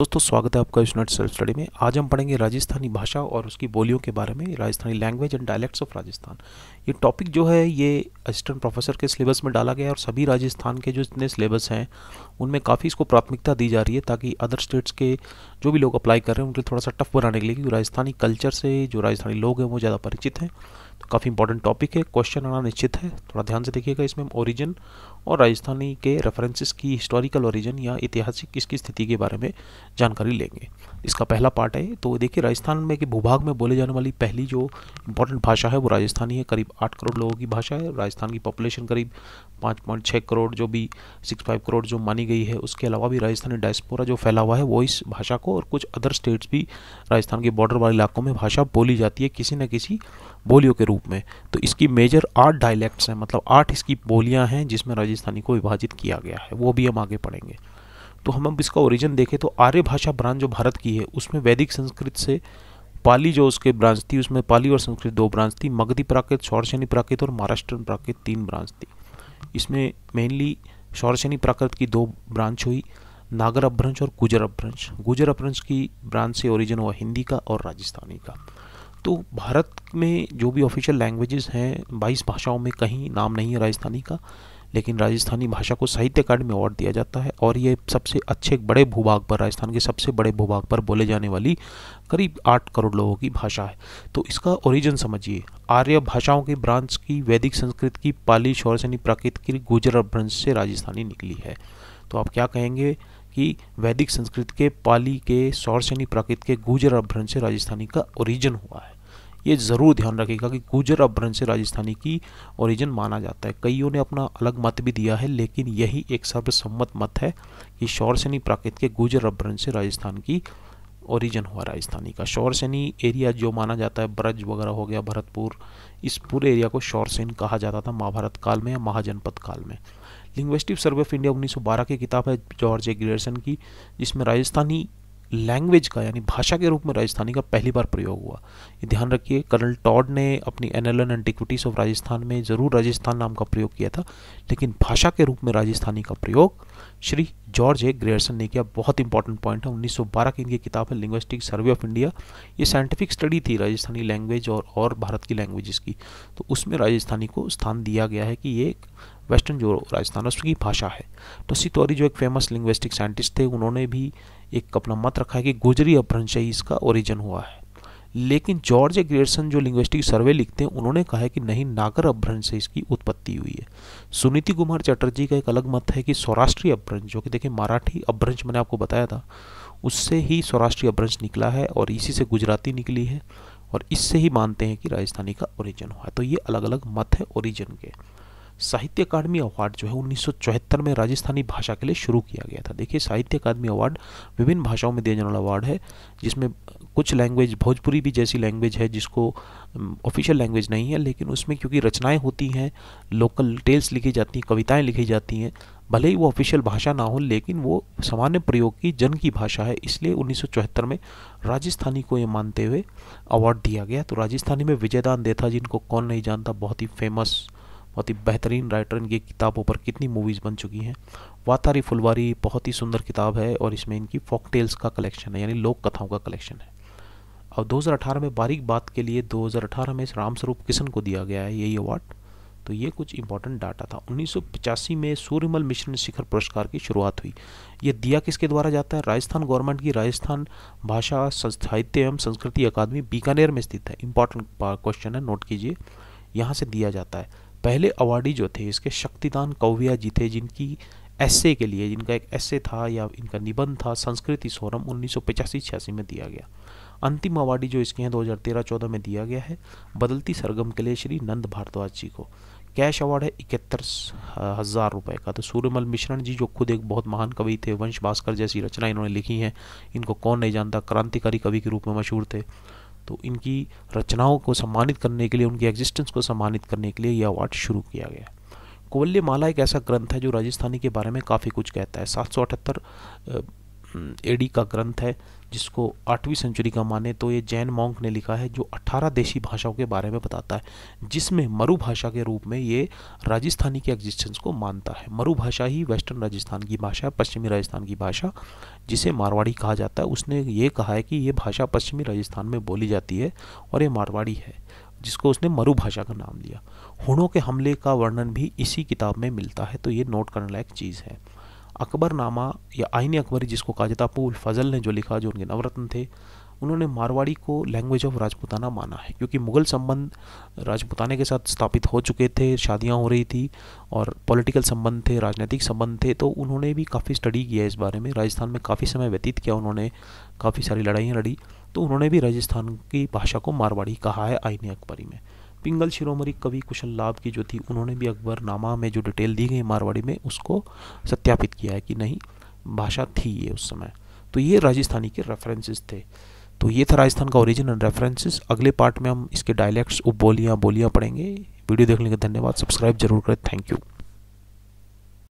दोस्तों स्वागत है आपका स्टूडेंट सेल्फ स्टडी में आज हम पढ़ेंगे राजस्थानी भाषा और उसकी बोलियों के बारे में Rajasthani language and dialects of Rajasthan ये टॉपिक जो है ये असिस्टेंट प्रोफेसर के सिलेबस में डाला गया है और सभी राजस्थान के जो इतने सिलेबस हैं उनमें काफ़ी इसको प्राथमिकता दी जा रही है ताकि अदर स्टेट्स के जो भी लोग अप्लाई कर रहे हैं उनके थोड़ा सा टफ बनाने के लिए क्योंकि राजस्थानी कल्चर से जो राजस्थानी लोग हैं वो ज़्यादा परिचित हैं तो काफ़ी इंपॉर्टेंट टॉपिक है क्वेश्चन आना निश्चित है थोड़ा ध्यान से देखिएगा इसमें ओरिजिन और राजस्थानी के रेफरेंसेस की हिस्टोरिकल ओरिजिन या ऐतिहासिक किसकी स्थिति के बारे में जानकारी लेंगे इसका पहला पार्ट है तो देखिए राजस्थान में कि भूभाग में बोले जाने वाली पहली जो इंपॉर्टेंट भाषा है वो राजस्थानी है करीब आठ करोड़ लोगों की भाषा है राजस्थान की पॉपुलेशन करीब पाँच पॉइंट छः करोड़ जो भी सिक्स फाइव करोड़ जो मानी गई है उसके अलावा भी राजस्थानी डायस्पोरा जो फैला हुआ है वो इस भाषा को और कुछ अदर स्टेट्स भी राजस्थान के बॉर्डर वाले इलाकों में भाषा बोली जाती है किसी न किसी बोलियों के रूप में तो इसकी मेजर आठ डायलैक्ट्स हैं मतलब आठ इसकी बोलियाँ हैं जिसमें राजस्थानी को विभाजित किया गया है वो भी हम आगे पढ़ेंगे तो हम अब इसका ओरिजिन देखें तो आर्य भाषा ब्रांच जो भारत की है उसमें वैदिक संस्कृत से पाली जो उसके ब्रांच थी उसमें पाली और संस्कृत दो ब्रांच थी मगधी प्राकृत शौरशनी प्राकृत और महाराष्ट्र प्राकृत तीन ब्रांच थी इसमें मेनली शौरशनी प्राकृत की दो ब्रांच हुई नागर अपभ्रंश और गुजर अपभ्रंश गुजर अपभ्रंश की ब्रांच से ओरिजिन हुआ हिंदी का और राजस्थानी का तो भारत में जो भी ऑफिशियल लैंग्वेजेस हैं बाईस भाषाओं में कहीं नाम नहीं है राजस्थानी का लेकिन राजस्थानी भाषा को साहित्य अकादमी अवार्ड दिया जाता है और ये सबसे अच्छे बड़े भूभाग पर राजस्थान के सबसे बड़े भूभाग पर बोले जाने वाली करीब आठ करोड़ लोगों की भाषा है तो इसका ओरिजिन समझिए आर्य भाषाओं के ब्रांच की वैदिक संस्कृत की पाली शौरसनी प्राकृत की गुजर ब्रंश से राजस्थानी निकली है तो आप क्या कहेंगे कि वैदिक संस्कृत के पाली के शौरसनी प्राकृत के गुजर अभ्रंश से राजस्थानी का ओरिजिन हुआ है ये ज़रूर ध्यान रखेगा कि गुजर अपभ्रंश से राजस्थानी की ओरिजिन माना जाता है कईयों ने अपना अलग मत भी दिया है लेकिन यही एक सर्वसम्मत मत है कि शौरसेनी प्राकृत के गुजर अपभ्रंश से राजस्थान की ओरिजिन हुआ राजस्थानी का शौरसेनी एरिया जो माना जाता है ब्रज वगैरह हो गया भरतपुर इस पूरे एरिया को शौरसेन कहा जाता था महाभारत काल में या महाजनपद काल में लिंग्विस्टिक सर्वे ऑफ इंडिया 1912 की किताब है जॉर्ज ए ग्रेसन की जिसमें राजस्थानी लैंग्वेज का यानी भाषा के रूप में राजस्थानी का पहली बार प्रयोग हुआ ये ध्यान रखिए कर्नल टॉड ने अपनी एनल एंटिक्विटीज ऑफ राजस्थान में ज़रूर राजस्थान नाम का प्रयोग किया था लेकिन भाषा के रूप में राजस्थानी का प्रयोग श्री जॉर्ज ए ग्रेयरसन ने किया बहुत इंपॉर्टेंट पॉइंट है 1912 की इनकी किताब है लिंग्विस्टिक सर्वे ऑफ इंडिया ये साइंटिफिक स्टडी थी राजस्थानी लैंग्वेज और और भारत की लैंग्वेजेस की तो उसमें राजस्थानी को स्थान दिया गया है कि ये वेस्टर्न जो राजस्थान है उसकी भाषा है टोसी तो तौरी जो एक फेमस लिंग्विस्टिक साइंटिस्ट थे उन्होंने भी एक अपना मत रखा है कि गुजरी अपभ्रंश ही इसका ओरिजन हुआ है लेकिन जॉर्ज ग्रेडसन जो लिंग्विस्टिक सर्वे लिखते हैं उन्होंने कहा है कि नहीं नागर अपभ्रंश से इसकी उत्पत्ति हुई है सुनीति कुमार चटर्जी का एक अलग मत है कि सौराष्ट्रीय अपभ्रंश जो कि देखिए मराठी अपभ्रंश मैंने आपको बताया था उससे ही सौराष्ट्रीय अपभ्रंश निकला है और इसी से गुजराती निकली है और इससे ही मानते हैं कि राजस्थानी का ओरिजन हुआ है तो ये अलग अलग मत है ओरिजन के साहित्य अकादमी अवार्ड जो है उन्नीस में राजस्थानी भाषा के लिए शुरू किया गया था देखिए साहित्य अकादमी अवार्ड विभिन्न भाषाओं में दिया जाने वाला अवार्ड है जिसमें कुछ लैंग्वेज भोजपुरी भी जैसी लैंग्वेज है जिसको ऑफिशियल लैंग्वेज नहीं है लेकिन उसमें क्योंकि रचनाएं होती हैं लोकल टेल्स लिखी जाती हैं कविताएं लिखी जाती हैं भले ही वो ऑफिशियल भाषा ना हो लेकिन वो सामान्य प्रयोग की जन की भाषा है इसलिए उन्नीस में राजस्थानी को ये मानते हुए अवार्ड दिया गया तो राजस्थानी में विजयदान देथा जिनको कौन नहीं जानता बहुत ही फेमस बहुत ही बेहतरीन राइटर इनकी किताबों पर कितनी मूवीज़ बन चुकी हैं वातारी फुलवारी बहुत ही सुंदर किताब है और इसमें इनकी फोक टेल्स का कलेक्शन है यानी लोक कथाओं का कलेक्शन है और 2018 में बारीक बात के लिए 2018 में इस रामस्वरूप किशन को दिया गया है यही अवार्ड तो ये कुछ इंपॉर्टेंट डाटा था उन्नीस में सूर्यमल मिश्र शिखर पुरस्कार की शुरुआत हुई ये दिया किसके द्वारा जाता है राजस्थान गवर्नमेंट की राजस्थान भाषा साहित्य एवं संस्कृति अकादमी बीकानेर में स्थित है इंपॉर्टेंट क्वेश्चन है नोट कीजिए यहाँ से दिया जाता है पहले अवार्डी जो थे इसके शक्तिदान कौविया जी थे जिनकी ऐसे के लिए जिनका एक ऐसे था या इनका निबंध था संस्कृति सोरम उन्नीस सौ में दिया गया अंतिम अवार्डी जो इसके हैं 2013-14 में दिया गया है बदलती सरगम के लिए श्री नंद भारद्वाज जी को कैश अवार्ड है इकहत्तर हज़ार रुपये का तो सूर्यमल मिश्रण जी जो खुद एक बहुत महान कवि थे वंश भास्कर जैसी रचना इन्होंने लिखी है इनको कौन नहीं जानता क्रांतिकारी कवि के रूप में मशहूर थे तो इनकी रचनाओं को सम्मानित करने के लिए उनकी एग्जिस्टेंस को सम्मानित करने के लिए यह अवार्ड शुरू किया गया कोवल्य माला एक ऐसा ग्रंथ है जो राजस्थानी के बारे में काफ़ी कुछ कहता है सात एडी का ग्रंथ है जिसको आठवीं सेंचुरी का माने तो ये जैन मॉन्क ने लिखा है जो 18 देशी भाषाओं के बारे में बताता है जिसमें मरु भाषा के रूप में ये राजस्थानी के एग्जिस्टेंस को मानता है मरु भाषा ही वेस्टर्न राजस्थान की भाषा है पश्चिमी राजस्थान की भाषा जिसे मारवाड़ी कहा जाता है उसने ये कहा है कि ये भाषा पश्चिमी राजस्थान में बोली जाती है और ये मारवाड़ी है जिसको उसने मरु भाषा का नाम दिया हुणों के हमले का वर्णन भी इसी किताब में मिलता है तो ये नोट करने लायक चीज़ है अकबरनामा या आइन अकबरी जिसको कहा जाता अबूल फजल ने जो लिखा जो उनके नवरत्न थे उन्होंने मारवाड़ी को लैंग्वेज ऑफ राजपुताना माना है क्योंकि मुग़ल संबंध राजपुताने के साथ स्थापित हो चुके थे शादियां हो रही थी और पॉलिटिकल संबंध थे राजनीतिक संबंध थे तो उन्होंने भी काफ़ी स्टडी किया इस बारे में राजस्थान में काफ़ी समय व्यतीत किया उन्होंने काफ़ी सारी लड़ाइयाँ लड़ी तो उन्होंने भी राजस्थान की भाषा को मारवाड़ी कहा है आइनी अकबरी में पिंगल शिरोमणि कवि कुशल लाभ की जो थी उन्होंने भी अकबरनामा में जो डिटेल दी गई मारवाड़ी में उसको सत्यापित किया है कि नहीं भाषा थी ये उस समय तो ये राजस्थानी के रेफरेंसेस थे तो ये था राजस्थान का ओरिजिन एंड रेफरेंसेस अगले पार्ट में हम इसके डायलैक्ट्स उप बोलियाँ पढ़ेंगे वीडियो देखने का धन्यवाद सब्सक्राइब जरूर करें थैंक यू